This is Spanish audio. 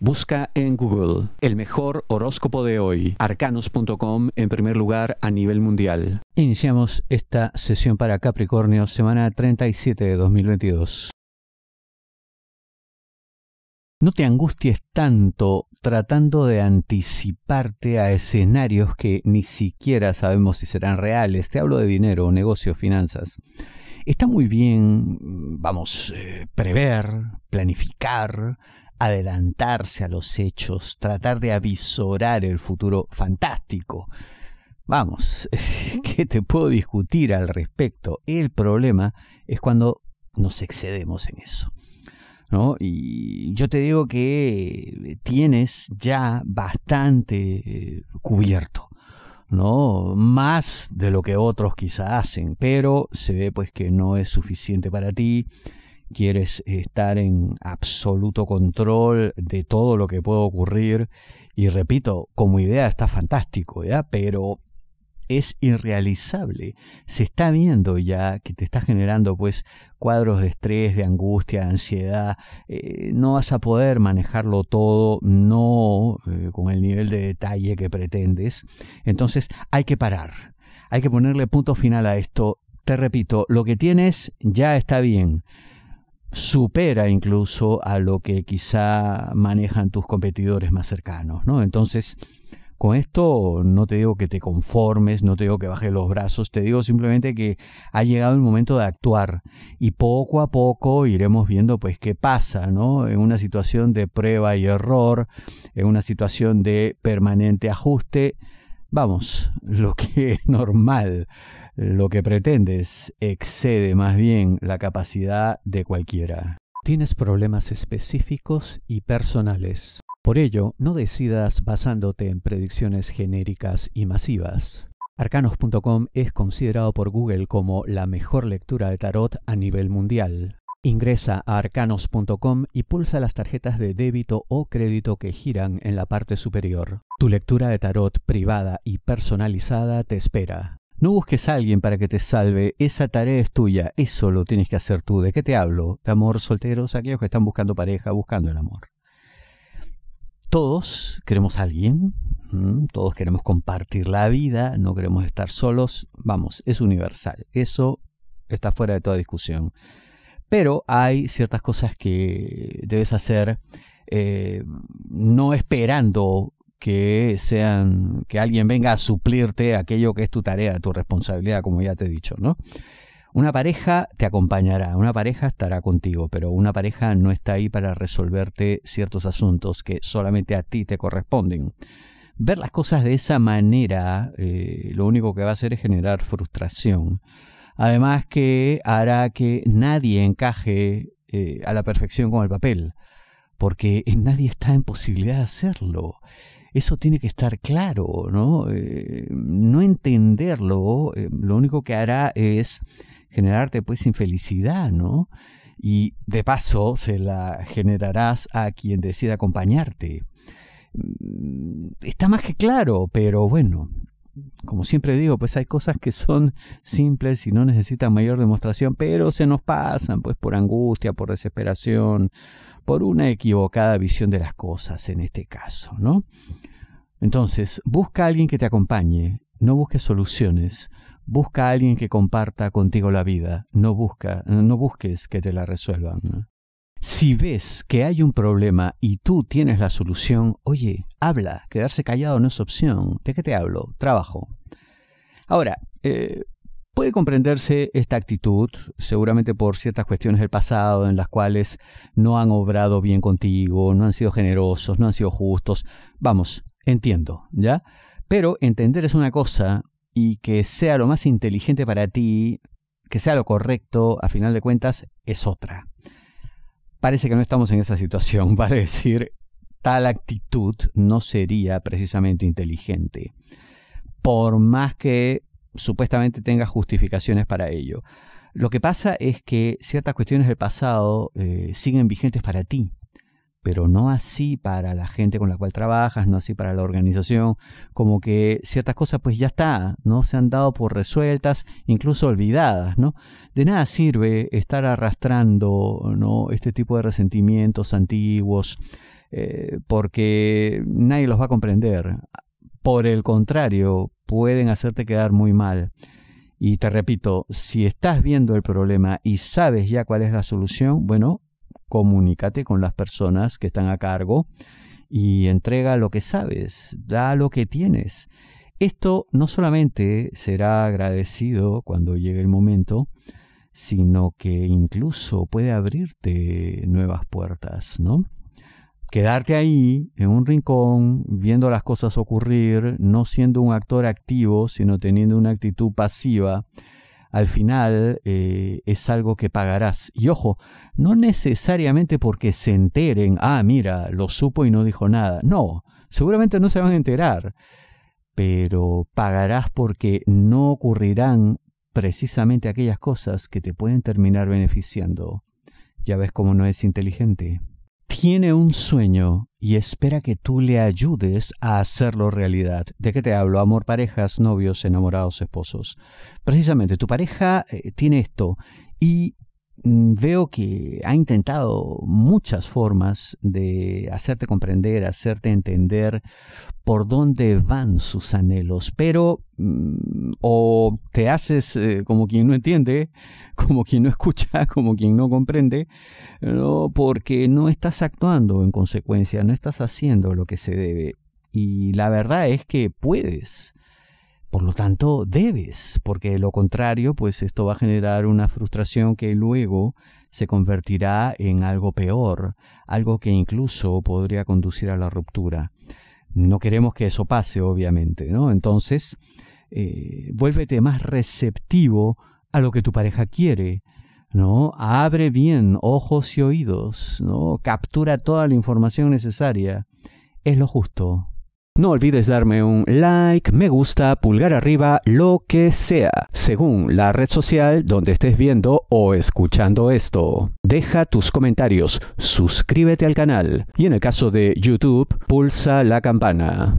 Busca en Google el mejor horóscopo de hoy, arcanos.com en primer lugar a nivel mundial. Iniciamos esta sesión para Capricornio, semana 37 de 2022. No te angusties tanto tratando de anticiparte a escenarios que ni siquiera sabemos si serán reales. Te hablo de dinero, negocios, finanzas. Está muy bien, vamos, eh, prever, planificar, adelantarse a los hechos, tratar de avisorar el futuro fantástico. Vamos, ¿qué te puedo discutir al respecto? El problema es cuando nos excedemos en eso. ¿no? Y yo te digo que tienes ya bastante eh, cubierto. ¿no? Más de lo que otros quizá hacen, pero se ve pues que no es suficiente para ti, quieres estar en absoluto control de todo lo que puede ocurrir. Y repito, como idea está fantástico, ¿ya? Pero es irrealizable. Se está viendo ya que te está generando pues cuadros de estrés, de angustia, de ansiedad. Eh, no vas a poder manejarlo todo, no eh, con el nivel de detalle que pretendes. Entonces hay que parar. Hay que ponerle punto final a esto. Te repito, lo que tienes ya está bien supera incluso a lo que quizá manejan tus competidores más cercanos, ¿no? Entonces, con esto no te digo que te conformes, no te digo que bajes los brazos, te digo simplemente que ha llegado el momento de actuar y poco a poco iremos viendo pues qué pasa, ¿no? En una situación de prueba y error, en una situación de permanente ajuste, vamos, lo que es normal lo que pretendes excede más bien la capacidad de cualquiera. Tienes problemas específicos y personales. Por ello, no decidas basándote en predicciones genéricas y masivas. Arcanos.com es considerado por Google como la mejor lectura de tarot a nivel mundial. Ingresa a arcanos.com y pulsa las tarjetas de débito o crédito que giran en la parte superior. Tu lectura de tarot privada y personalizada te espera. No busques a alguien para que te salve, esa tarea es tuya, eso lo tienes que hacer tú. ¿De qué te hablo? De amor solteros, aquellos que están buscando pareja, buscando el amor. Todos queremos a alguien, todos queremos compartir la vida, no queremos estar solos, vamos, es universal, eso está fuera de toda discusión. Pero hay ciertas cosas que debes hacer eh, no esperando que sean que alguien venga a suplirte aquello que es tu tarea, tu responsabilidad, como ya te he dicho, ¿no? Una pareja te acompañará, una pareja estará contigo, pero una pareja no está ahí para resolverte ciertos asuntos que solamente a ti te corresponden. Ver las cosas de esa manera eh, lo único que va a hacer es generar frustración. Además que hará que nadie encaje eh, a la perfección con el papel, porque nadie está en posibilidad de hacerlo. Eso tiene que estar claro, ¿no? Eh, no entenderlo eh, lo único que hará es generarte pues infelicidad, ¿no? Y de paso se la generarás a quien decida acompañarte. Mm, está más que claro, pero bueno, como siempre digo, pues hay cosas que son simples y no necesitan mayor demostración, pero se nos pasan, pues por angustia, por desesperación, por una equivocada visión de las cosas en este caso, ¿no? Entonces, busca a alguien que te acompañe, no busques soluciones, busca a alguien que comparta contigo la vida, no busca, no busques que te la resuelvan. Si ves que hay un problema y tú tienes la solución, oye, habla, quedarse callado no es opción. ¿De qué te hablo? Trabajo. Ahora, eh, Puede comprenderse esta actitud, seguramente por ciertas cuestiones del pasado en las cuales no han obrado bien contigo, no han sido generosos, no han sido justos. Vamos, entiendo, ¿ya? Pero entender es una cosa y que sea lo más inteligente para ti, que sea lo correcto, a final de cuentas, es otra. Parece que no estamos en esa situación, vale decir, tal actitud no sería precisamente inteligente. Por más que supuestamente tenga justificaciones para ello. Lo que pasa es que ciertas cuestiones del pasado eh, siguen vigentes para ti, pero no así para la gente con la cual trabajas, no así para la organización, como que ciertas cosas pues ya está, no se han dado por resueltas, incluso olvidadas, ¿no? De nada sirve estar arrastrando, ¿no? Este tipo de resentimientos antiguos, eh, porque nadie los va a comprender. Por el contrario, pueden hacerte quedar muy mal. Y te repito, si estás viendo el problema y sabes ya cuál es la solución, bueno, comunícate con las personas que están a cargo y entrega lo que sabes, da lo que tienes. Esto no solamente será agradecido cuando llegue el momento, sino que incluso puede abrirte nuevas puertas, ¿no? quedarte ahí en un rincón viendo las cosas ocurrir, no siendo un actor activo, sino teniendo una actitud pasiva, al final eh, es algo que pagarás. Y ojo, no necesariamente porque se enteren, ah, mira, lo supo y no dijo nada. No, seguramente no se van a enterar, pero pagarás porque no ocurrirán precisamente aquellas cosas que te pueden terminar beneficiando. Ya ves cómo no es inteligente tiene un sueño y espera que tú le ayudes a hacerlo realidad. ¿De qué te hablo? Amor, parejas, novios, enamorados, esposos. Precisamente, tu pareja eh, tiene esto y Mm, veo que ha intentado muchas formas de hacerte comprender, hacerte entender por dónde van sus anhelos, pero mm, o te haces eh, como quien no entiende, como quien no escucha, como quien no comprende, porque no estás actuando en consecuencia, no estás haciendo lo que se debe. Y la verdad es que puedes por lo tanto, debes, porque lo contrario, pues esto va a generar una frustración que luego se convertirá en algo peor, algo que incluso podría conducir a la ruptura. No queremos que eso pase, obviamente, ¿no? Entonces, eh, vuélvete más receptivo a lo que tu pareja quiere, ¿no? Abre bien ojos y oídos, ¿no? Captura toda la información necesaria. Es lo justo, no olvides darme un like, me gusta, pulgar arriba, lo que sea, según la red social donde estés viendo o escuchando esto. Deja tus comentarios, suscríbete al canal y en el caso de YouTube, pulsa la campana.